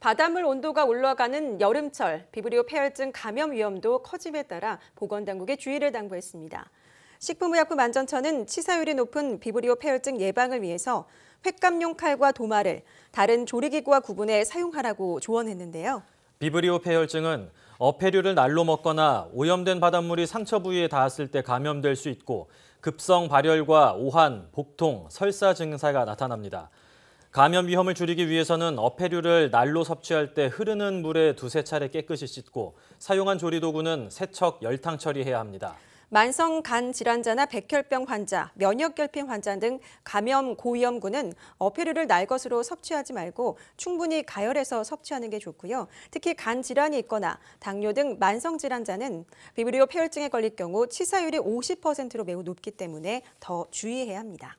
바닷물 온도가 올라가는 여름철 비브리오 폐혈증 감염 위험도 커짐에 따라 보건당국에 주의를 당부했습니다. 식품의약품안전처는 치사율이 높은 비브리오 폐혈증 예방을 위해서 횟감용 칼과 도마를 다른 조리기구와 구분해 사용하라고 조언했는데요. 비브리오 폐혈증은 어패류를 날로 먹거나 오염된 바닷물이 상처 부위에 닿았을 때 감염될 수 있고 급성 발열과 오한, 복통, 설사 증세가 나타납니다. 감염 위험을 줄이기 위해서는 어패류를 날로 섭취할 때 흐르는 물에 두세 차례 깨끗이 씻고 사용한 조리도구는 세척, 열탕 처리해야 합니다. 만성 간 질환자나 백혈병 환자, 면역 결핍 환자 등 감염 고위험군은 어패류를 날 것으로 섭취하지 말고 충분히 가열해서 섭취하는 게 좋고요. 특히 간 질환이 있거나 당뇨 등 만성 질환자는 비브리오 폐혈증에 걸릴 경우 치사율이 50%로 매우 높기 때문에 더 주의해야 합니다.